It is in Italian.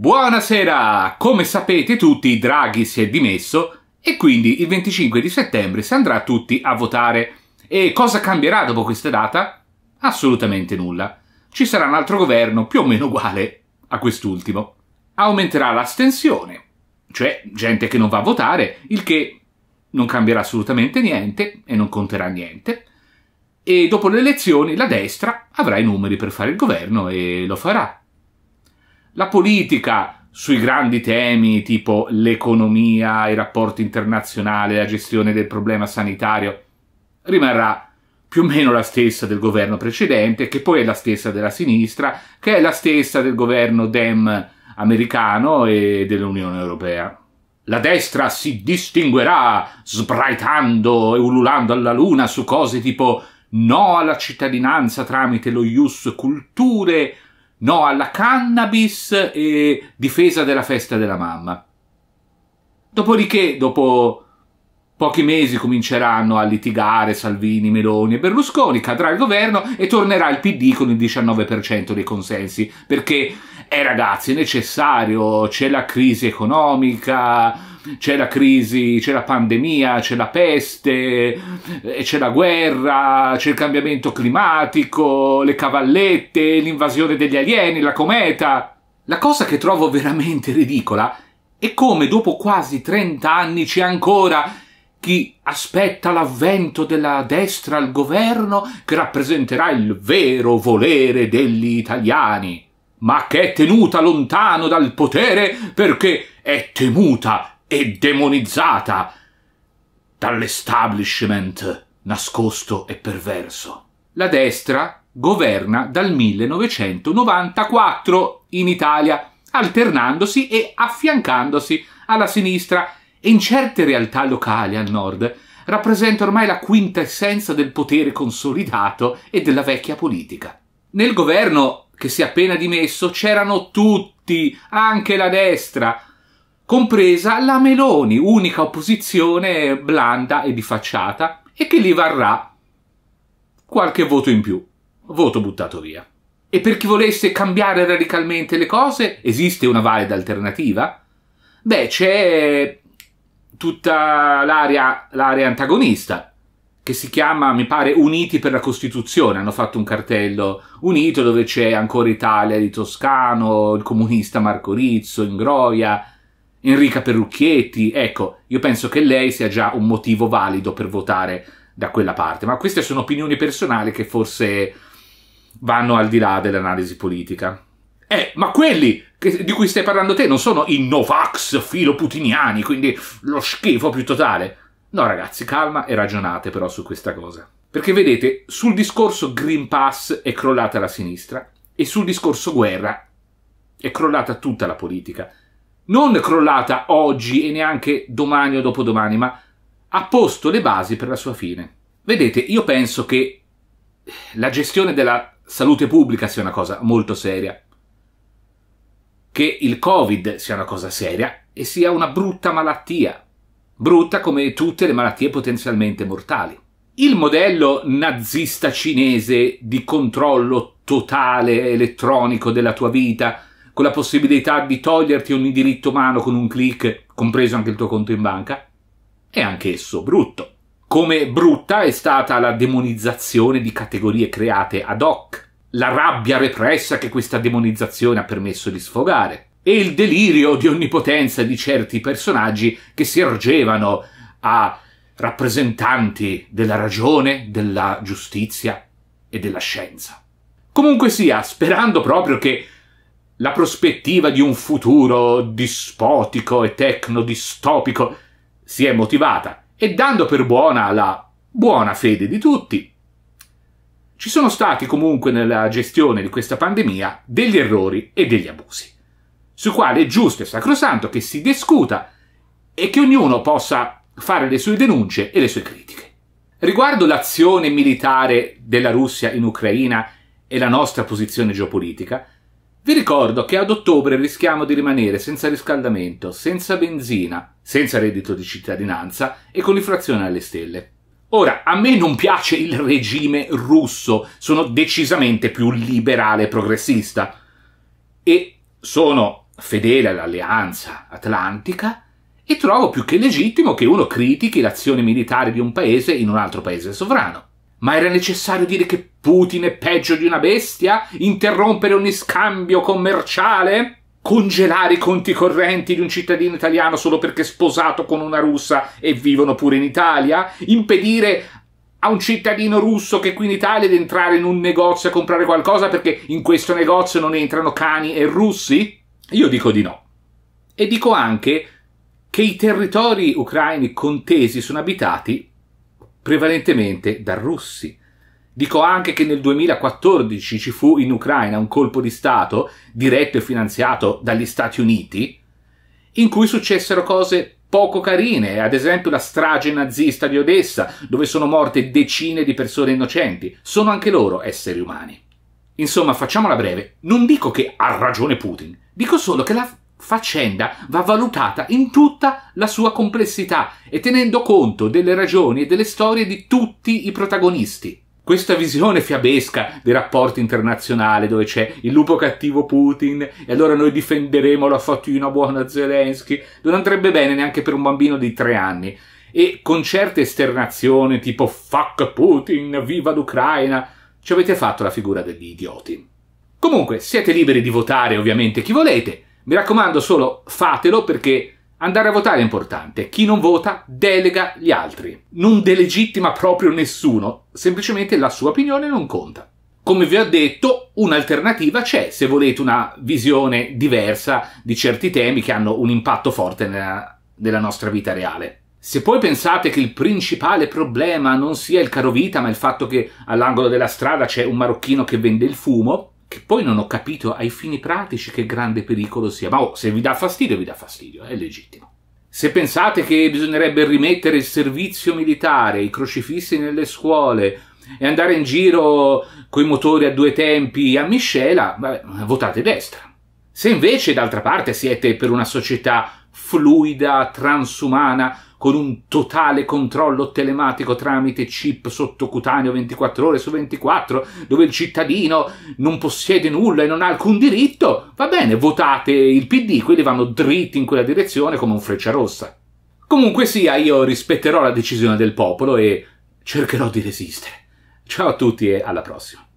Buonasera! Come sapete tutti, Draghi si è dimesso e quindi il 25 di settembre si andrà tutti a votare. E cosa cambierà dopo questa data? Assolutamente nulla. Ci sarà un altro governo più o meno uguale a quest'ultimo. Aumenterà l'astensione, cioè gente che non va a votare, il che non cambierà assolutamente niente e non conterà niente. E dopo le elezioni la destra avrà i numeri per fare il governo e lo farà. La politica sui grandi temi tipo l'economia, i rapporti internazionali, la gestione del problema sanitario rimarrà più o meno la stessa del governo precedente, che poi è la stessa della sinistra, che è la stessa del governo Dem americano e dell'Unione Europea. La destra si distinguerà sbraitando e ululando alla luna su cose tipo no alla cittadinanza tramite lo ius culture, no alla cannabis e difesa della festa della mamma. Dopodiché, dopo pochi mesi, cominceranno a litigare Salvini, Meloni e Berlusconi, cadrà il governo e tornerà il PD con il 19% dei consensi, perché, eh ragazzi, è necessario, c'è la crisi economica, c'è la crisi, c'è la pandemia, c'è la peste, eh, c'è la guerra, c'è il cambiamento climatico, le cavallette, l'invasione degli alieni, la cometa. La cosa che trovo veramente ridicola è come dopo quasi 30 anni c'è ancora chi aspetta l'avvento della destra al governo che rappresenterà il vero volere degli italiani, ma che è tenuta lontano dal potere perché è temuta e demonizzata dall'establishment nascosto e perverso. La destra governa dal 1994 in Italia, alternandosi e affiancandosi alla sinistra e in certe realtà locali al nord rappresenta ormai la quintessenza del potere consolidato e della vecchia politica. Nel governo che si è appena dimesso c'erano tutti, anche la destra, compresa la Meloni, unica opposizione blanda e di facciata, e che gli varrà qualche voto in più, voto buttato via. E per chi volesse cambiare radicalmente le cose, esiste una valida alternativa? Beh, c'è tutta l'area, antagonista, che si chiama, mi pare, Uniti per la Costituzione. Hanno fatto un cartello unito dove c'è ancora Italia di Toscano, il comunista Marco Rizzo, Ingroia, Enrica Perucchietti, ecco, io penso che lei sia già un motivo valido per votare da quella parte, ma queste sono opinioni personali che forse vanno al di là dell'analisi politica. Eh, ma quelli che, di cui stai parlando te non sono i Novax filoputiniani, quindi lo schifo più totale. No ragazzi, calma e ragionate però su questa cosa. Perché vedete, sul discorso Green Pass è crollata la sinistra e sul discorso guerra è crollata tutta la politica non crollata oggi e neanche domani o dopodomani, ma ha posto le basi per la sua fine. Vedete, io penso che eh, la gestione della salute pubblica sia una cosa molto seria, che il Covid sia una cosa seria e sia una brutta malattia, brutta come tutte le malattie potenzialmente mortali. Il modello nazista cinese di controllo totale elettronico della tua vita, con la possibilità di toglierti ogni diritto umano con un clic, compreso anche il tuo conto in banca, è anch'esso brutto. Come brutta è stata la demonizzazione di categorie create ad hoc, la rabbia repressa che questa demonizzazione ha permesso di sfogare, e il delirio di onnipotenza di certi personaggi che si ergevano a rappresentanti della ragione, della giustizia e della scienza. Comunque sia, sperando proprio che la prospettiva di un futuro dispotico e tecno-distopico si è motivata e dando per buona la buona fede di tutti. Ci sono stati comunque nella gestione di questa pandemia degli errori e degli abusi, su quali è giusto e sacrosanto che si discuta e che ognuno possa fare le sue denunce e le sue critiche. Riguardo l'azione militare della Russia in Ucraina e la nostra posizione geopolitica, vi ricordo che ad ottobre rischiamo di rimanere senza riscaldamento, senza benzina, senza reddito di cittadinanza e con l'inflazione alle stelle. Ora, a me non piace il regime russo, sono decisamente più liberale e progressista e sono fedele all'alleanza atlantica e trovo più che legittimo che uno critichi l'azione militare di un paese in un altro paese sovrano. Ma era necessario dire che Putin è peggio di una bestia? Interrompere ogni scambio commerciale? Congelare i conti correnti di un cittadino italiano solo perché è sposato con una russa e vivono pure in Italia? Impedire a un cittadino russo che è qui in Italia di entrare in un negozio a comprare qualcosa perché in questo negozio non entrano cani e russi? Io dico di no. E dico anche che i territori ucraini contesi sono abitati prevalentemente da russi. Dico anche che nel 2014 ci fu in Ucraina un colpo di Stato, diretto e finanziato dagli Stati Uniti, in cui successero cose poco carine, ad esempio la strage nazista di Odessa, dove sono morte decine di persone innocenti. Sono anche loro esseri umani. Insomma, facciamola breve, non dico che ha ragione Putin, dico solo che la faccenda va valutata in tutta la sua complessità e tenendo conto delle ragioni e delle storie di tutti i protagonisti. Questa visione fiabesca dei rapporti internazionali dove c'è il lupo cattivo Putin e allora noi difenderemo la fortuna buona Zelensky non andrebbe bene neanche per un bambino di tre anni e con certe esternazioni tipo fuck Putin, viva l'Ucraina, ci avete fatto la figura degli idioti. Comunque siete liberi di votare ovviamente chi volete, mi raccomando solo fatelo perché andare a votare è importante. Chi non vota delega gli altri. Non delegittima proprio nessuno, semplicemente la sua opinione non conta. Come vi ho detto, un'alternativa c'è se volete una visione diversa di certi temi che hanno un impatto forte nella, nella nostra vita reale. Se poi pensate che il principale problema non sia il carovita, ma il fatto che all'angolo della strada c'è un marocchino che vende il fumo, che poi non ho capito ai fini pratici che grande pericolo sia. Ma oh, se vi dà fastidio, vi dà fastidio, è legittimo. Se pensate che bisognerebbe rimettere il servizio militare, i crocifissi nelle scuole e andare in giro coi motori a due tempi a miscela, vabbè, votate destra. Se invece, d'altra parte, siete per una società fluida, transumana, con un totale controllo telematico tramite chip sottocutaneo 24 ore su 24, dove il cittadino non possiede nulla e non ha alcun diritto, va bene, votate il PD, quelli vanno dritti in quella direzione come un freccia rossa. Comunque sia, io rispetterò la decisione del popolo e cercherò di resistere. Ciao a tutti e alla prossima.